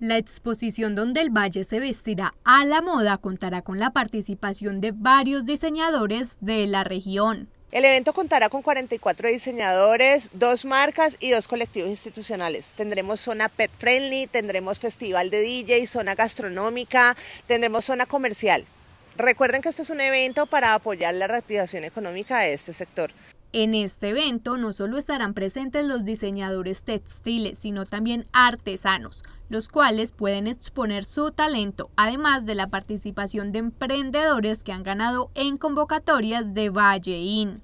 La exposición donde el valle se vestirá a la moda contará con la participación de varios diseñadores de la región. El evento contará con 44 diseñadores, dos marcas y dos colectivos institucionales. Tendremos zona pet friendly, tendremos festival de DJ, zona gastronómica, tendremos zona comercial. Recuerden que este es un evento para apoyar la reactivación económica de este sector. En este evento no solo estarán presentes los diseñadores textiles, sino también artesanos, los cuales pueden exponer su talento, además de la participación de emprendedores que han ganado en convocatorias de Valleín.